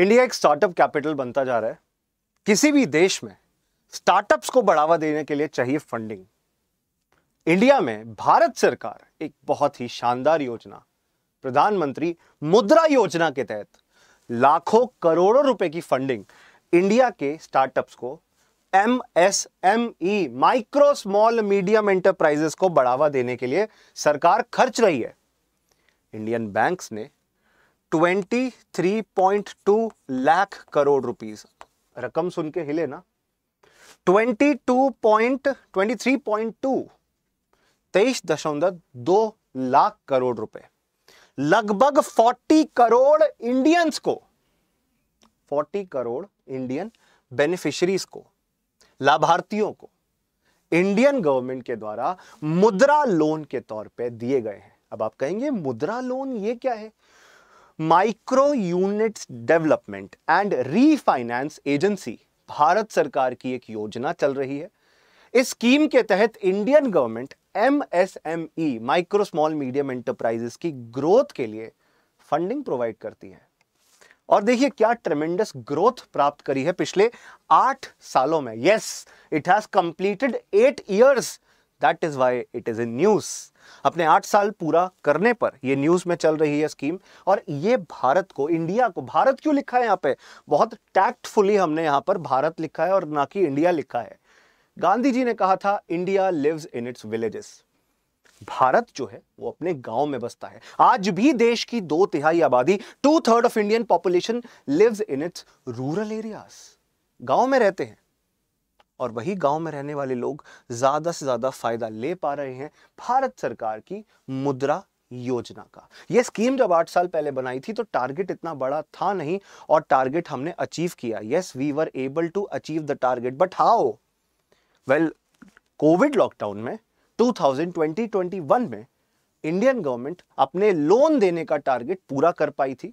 India एक startup capital बनता जा रहा है किसी भी देश में स्टार्टअप्स को बढ़ावा देने के लिए चाहिए फंडिंग इंडिया में भारत सरकार एक बहुत ही शानदार योजना प्रधानमंत्री मुद्रा योजना के तहत लाखों करोड़ों रुपए की फंडिंग इंडिया के स्टार्टअप्स को M S M E micro small medium enterprises को बढ़ावा देने के लिए सरकार खर्च रही है इंडियन बैंक्स ने 23.2 लाख करोड़ रुपीस रकम सुन के हिले ना 22.23.2 तेईस दशमलव दो लाख करोड़ रुपए लगभग 40 करोड़ इंडियंस को 40 करोड़ इंडियन बेनिफिशरीज को लाभार्थियों को इंडियन गवर्नमेंट के द्वारा मुद्रा लोन के तौर पे दिए गए हैं अब आप कहेंगे मुद्रा लोन ये क्या है micro units development and refinance agency Bharat सरकार की एक योजना चल रही है इस स्कीम के तहत Indian government MSME micro small medium enterprises की ग्रोथ के लिए फंडिंग प्रोवाइड करती है और देखिए क्या ट्रेमेंडस ग्रोथ प्राप्त करी है पिछले आठ सालों में yes it has completed eight years that is why it is in news अपने आठ साल पूरा करने पर ये न्यूज़ में चल रही है स्कीम और ये भारत को इंडिया को भारत क्यों लिखा है यहाँ पे बहुत टैक्टफुली हमने यहाँ पर भारत लिखा है और ना कि इंडिया लिखा है गांधी जी ने कहा था India lives in its villages Bharat जो है वो अपने गांव में बसता है आज भी देश की दो तिहाई आबादी two third of Indian population lives in its rural areas गांव में रहते हैं और वही गांव में रहने वाले लोग ज़्यादा से ज़्यादा फ़ायदा ले पा रहे हैं भारत सरकार की मुद्रा योजना का यह स्कीम जब आठ साल पहले बनाई थी तो टारगेट इतना बड़ा था नहीं और टारगेट हमने अचीव किया yes we were able to achieve the target but how well Covid lockdown में 2020-21 में इंडियन गवर्नमेंट अपने लोन देने का टारगेट पूरा कर पाई थी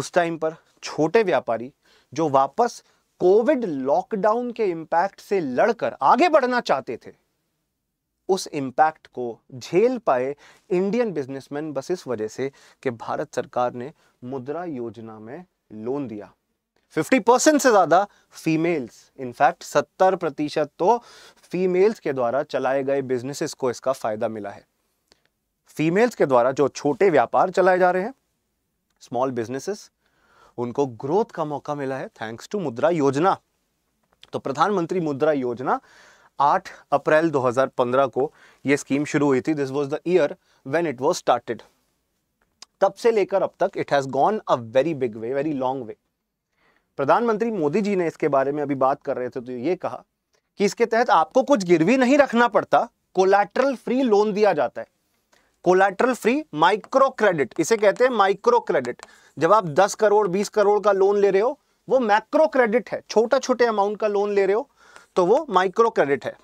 उस टाइम पर छोटे व्यापारी जो वापस कोविड लॉकडाउन के इंपैक्ट से लड़कर आगे बढ़ना चाहते थे उस इंपैक्ट को झेल पाए इंडियन बिजनेसमैन बस इस वजह से कि भारत सरकार ने मुद्रा योजना में लोन दिया 50 परसेंट से ज़्यादा फीमेल्स इनफैक्ट 70 प्रतिशत तो फीमेल्स के द्वारा चलाए गए बिजनेसेस को इसका फ़ायदा मिला है फीमेल्स के द्वारा जो छोटे व्यापार चलाए जा रहे हैं स्मॉल बिजनेसेस उनको ग्रोथ का मौका मिला है थैंक्स टू मुद्रा योजना तो प्रधानमंत्री मुद्रा योजना 8 अप्रैल 2015 को यह स्कीम शुरू हुई थी this was the year when it was started तब से लेकर अब तक it has gone a very big way very long way प्रधानमंत्री मोदी जी ने इसके बारे में अभी बात कर रहे थे तो ये कहा कि इसके तहत आपको कुछ गिरवी नहीं रखना पड़ता कोलैटरल फ्री लोन दिया जाता है कोलेट्रल फ्री माइक्रो क्रेडिट इसे कहते हैं माइक्रो क्रेडिट जब आप 10 करोड़ 20 करोड़ का लोन ले रहे हो वो मैक्रो क्रेडिट है छोटा छोटे अमाउंट का लोन ले रहे हो तो वो माइक्रो क्रेडिट है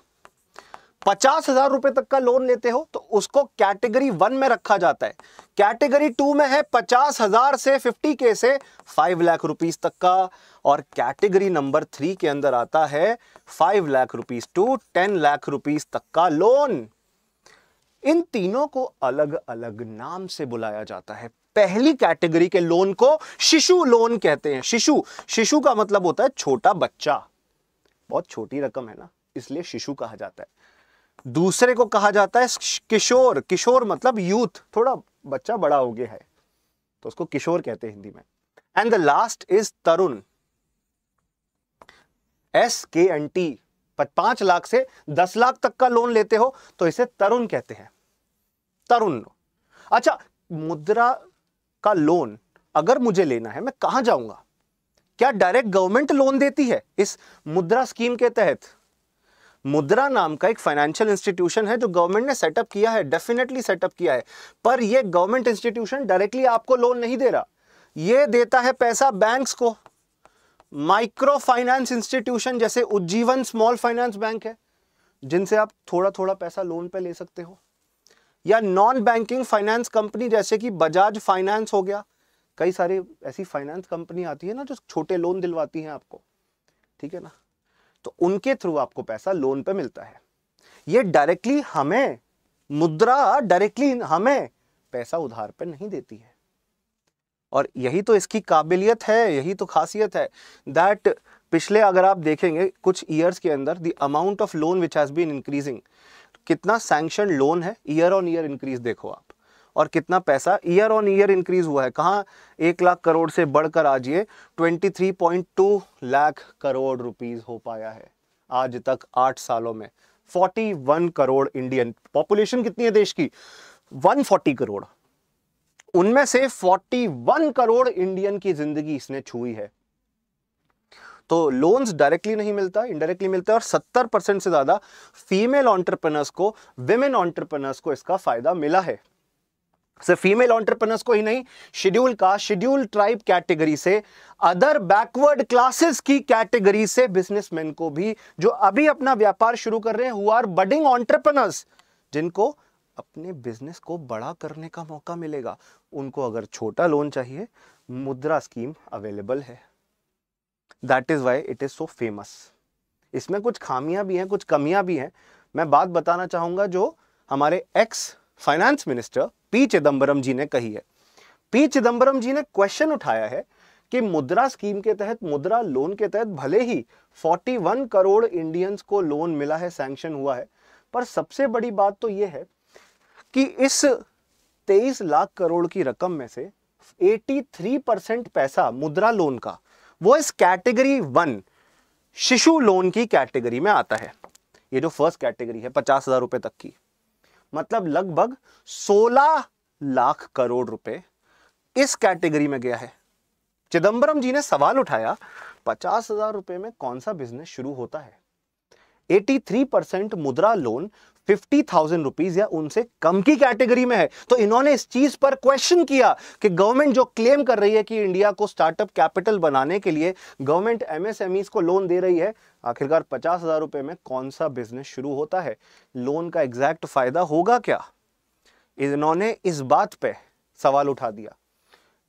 पचास हजार रुपए तक का लोन लेते हो तो उसको कैटेगरी वन में रखा जाता है कैटेगरी टू में है पचास हजार से फिफ्टी के से फाइव लाख रुपीज तक का और कैटेगरी नंबर थ्री के अंदर आता है five lakh rupees to ten lakh rupees तक का लोन इन तीनों को अलग अलग नाम से बुलाया जाता है पहली कैटेगरी के लोन को शिशु लोन कहते हैं शिशु शिशु का मतलब होता है छोटा बच्चा बहुत छोटी रकम है ना इसलिए शिशु कहा जाता है दूसरे को कहा जाता है किशोर किशोर मतलब यूथ थोड़ा बच्चा बड़ा हो गया है तो उसको किशोर कहते हैं हिंदी में and the last is Tarun एस के एन टी पांच लाख से दस लाख तक का लोन लेते हो तो इसे तरुण कहते हैं तरुण अच्छा मुद्रा का लोन अगर मुझे लेना है मैं कहां जाऊंगा क्या डायरेक्ट गवर्नमेंट लोन देती है इस मुद्रा स्कीम के तहत मुद्रा नाम का एक फाइनेंशियल इंस्टीट्यूशन है जो गवर्नमेंट ने सेटअप किया है डेफिनेटली सेटअप किया है पर यह गवर्नमेंट इंस्टीट्यूशन डायरेक्टली आपको लोन नहीं दे रहा यह देता है पैसा बैंक्स को माइक्रो फाइनेंस इंस्टीट्यूशन जैसे उज्जीवन स्मॉल फाइनेंस बैंक है जिनसे आप थोड़ा थोड़ा पैसा लोन पे ले सकते हो या नॉन बैंकिंग फाइनेंस कंपनी जैसे कि बजाज फाइनेंस हो गया कई सारी ऐसी फाइनेंस कंपनी आती है ना जो छोटे लोन दिलवाती हैं आपको ठीक है ना तो उनके थ्रू आपको पैसा लोन पे मिलता है ये डायरेक्टली हमें मुद्रा डायरेक्टली हमें पैसा उधार पे नहीं देती है और यही तो इसकी काबिलियत है यही तो खासियत है दैट पिछले अगर आप देखेंगे कुछ ईयर्स के अंदर the amount of loan which has been increasing कितना सैंक्शन लोन है ईयर ऑन ईयर इंक्रीज देखो आप और कितना पैसा ईयर ऑन ईयर इंक्रीज हुआ है कहाँ एक लाख करोड़ से बढ़कर आज ये टू लाख करोड़ रुपीज हो पाया है आज तक आठ सालों में forty one crore Indian population कितनी है देश की वन फोर्टी करोड़ उनमें से 41 करोड़ इंडियन की जिंदगी इसने छुई है तो लोन्स डायरेक्टली नहीं मिलता इनडायरेक्टली मिलता है और 70 परसेंट से ज्यादा फीमेल ऑन्टरप्रनर्स को विमेन ऑन्टरप्रनर्स को इसका फायदा मिला है सिर्फ फीमेल ऑन्टरप्रनर्स को ही नहीं शेड्यूल का शेड्यूल ट्राइब कैटेगरी से अदर बैकवर्ड क्लासेस की कैटेगरी से बिजनेसमैन को भी जो अभी अपना व्यापार शुरू कर रहे हैं हु आर बडिंग ऑन्टरप्रनर्स जिनको अपने बिजनेस को बड़ा करने का मौका मिलेगा उनको अगर छोटा लोन चाहिए मुद्रा स्कीम अवेलेबल है that is why it is so famous इसमें कुछ खामियां भी हैं कुछ कमियां भी हैं मैं बात बताना चाहूंगा जो हमारे ex finance minister P Chidambaram ji ने कही है पी चिदम्बरम जी ने क्वेश्चन उठाया है कि मुद्रा स्कीम के तहत मुद्रा लोन के तहत भले ही 41 करोड़ इंडियंस को लोन मिला है सैंक्शन हुआ है पर सबसे बड़ी बात तो यह है कि इस 23 लाख करोड़ की रकम में से 83 परसेंट पैसा मुद्रा लोन का वो इस कैटेगरी वन शिशु लोन की कैटेगरी में आता है ये जो फर्स्ट कैटेगरी है पचास हजार रुपए तक की मतलब लगभग 16 लाख करोड़ रुपए इस कैटेगरी में गया है चिदंबरम जी ने सवाल उठाया पचास हजार रुपए में कौन सा बिजनेस शुरू होता है 83 मुद्रा लोन फिफ्टी थाउजेंड रुपीज या उनसे कम की कैटेगरी में है तो इन्होंने इस चीज पर क्वेश्चन किया कि गवर्नमेंट जो क्लेम कर रही है कि इंडिया को स्टार्टअप कैपिटल बनाने के लिए गवर्नमेंट एमएसएमई को लोन दे रही है आखिरकार पचास हजार रुपए में कौन सा बिजनेस शुरू होता है लोन का एग्जैक्ट फायदा होगा क्या इन्होंने इस बात पर सवाल उठा दिया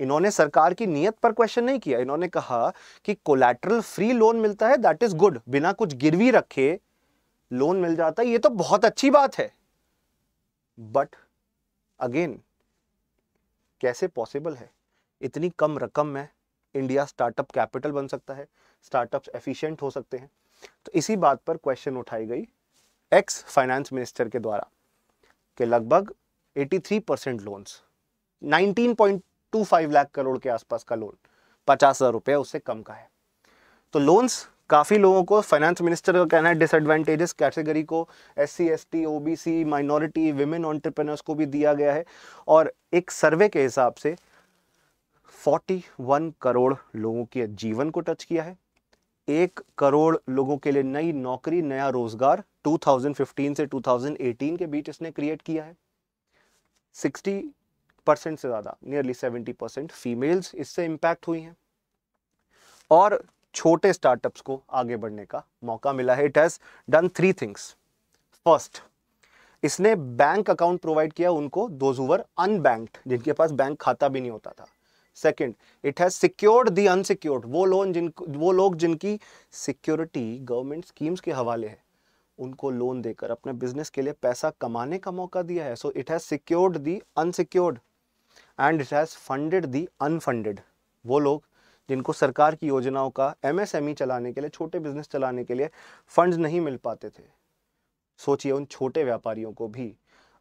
इन्होंने सरकार की नियत पर क्वेश्चन नहीं किया इन्होंने कहा कि कोलैटरल फ्री लोन मिलता है दैट इज गुड बिना कुछ गिरवी रखे लोन मिल जाता है ये तो बहुत अच्छी बात है बट अगेन कैसे पॉसिबल है इतनी कम रकम में इंडिया स्टार्टअप कैपिटल बन सकता है स्टार्टअप्स एफिशिएंट हो सकते हैं तो इसी बात पर क्वेश्चन उठाई गई एक्स फाइनेंस मिनिस्टर के द्वारा कि लगभग 83 परसेंट लोन्स 19.25 लाख करोड़ के आसपास का लोन पचास हज़ार रुपया उससे कम का है तो लोन्स काफ़ी लोगों को फाइनेंस मिनिस्टर का कहना है डिसएडवांटेजेस कैटेगरी को S C S T O B C minority women entrepreneurs को भी दिया गया है और एक सर्वे के हिसाब से 41 करोड़ लोगों के जीवन को टच किया है एक करोड़ लोगों के लिए नई नौकरी नया रोजगार 2015 से 2018 के बीच इसने क्रिएट किया है 60 परसेंट से ज़्यादा नियरली 70 परसेंट फीमेल्स इससे इम्पैक्ट हुई हैं और छोटे स्टार्टअप्स को आगे बढ़ने का मौका मिला है it has done three things first इसने बैंक अकाउंट प्रोवाइड किया उनको दो जूवर अनबैंक्ड जिनके पास बैंक खाता भी नहीं होता था second it has secured the unsecured वो लोन जिन वो लोग जिनकी सिक्योरिटी गवर्नमेंट स्कीम्स के हवाले है उनको लोन देकर अपने बिजनेस के लिए पैसा कमाने का मौका दिया है so it has secured the unsecured and it has funded the unfunded वो लोग जिनको सरकार की योजनाओं का एमएसएमई e चलाने के लिए छोटे बिजनेस चलाने के लिए फंड्स नहीं मिल पाते थे सोचिए उन छोटे व्यापारियों को भी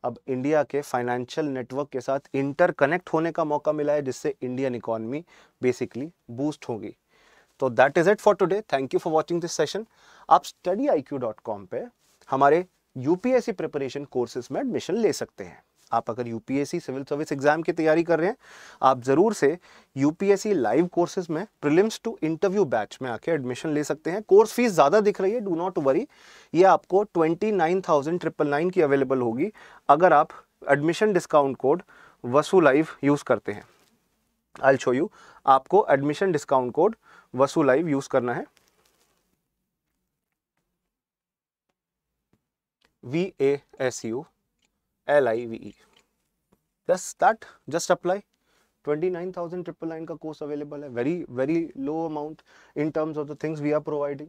अब इंडिया के फाइनेंशियल नेटवर्क के साथ इंटरकनेक्ट होने का मौका मिला है जिससे इंडियन इकोनॉमी बेसिकली बूस्ट होगी तो that is it for today thank you for watching this session आप study I Q dot com पर हमारे यूपीएससी प्रिपरेशन कोर्सेज में एडमिशन ले सकते हैं आप अगर यूपीएससी सिविल सर्विस एग्जाम की तैयारी कर रहे हैं आप ज़रूर से यूपीएससी लाइव कोर्सेज में प्रिलिम्स टू इंटरव्यू बैच में आके एडमिशन ले सकते हैं कोर्स फीस ज़्यादा दिख रही है डू नॉट वरी ये आपको twenty nine thousand triple nine की अवेलेबल होगी अगर आप admission discount code Vasu live use करते हैं आई शो यू आपको admission discount code Vasu live use करना है V A S U L-I-V-E. That's that, just apply. 29,000 triple nine का कोर्स अवेलेबल है, very very low amount in terms of the things we are providing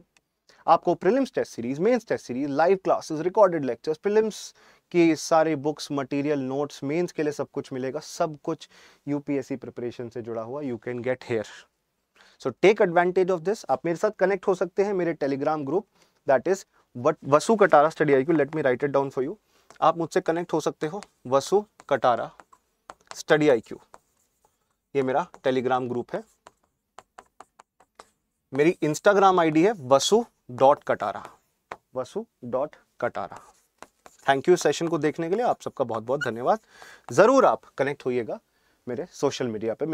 आपको prelims test series mains test series live classes recorded lectures prelims के सारे books material notes mains के लिए सब कुछ मिलेगा सब कुछ यूपीएससी प्रिपरेशन से जुड़ा हुआ you can get here so take advantage of this आप मेरे साथ कनेक्ट हो सकते हैं मेरे Telegram group that is Vasu Katara study I Q let me write it down for you आप मुझसे कनेक्ट हो सकते हो वसु कटारा स्टडी आईक्यू ये मेरा टेलीग्राम ग्रुप है मेरी इंस्टाग्राम आईडी है Vasu dot Katara Vasu dot Katara thank you session को देखने के लिए आप सबका बहुत बहुत धन्यवाद ज़रूर आप कनेक्ट होइएगा मेरे सोशल मीडिया पे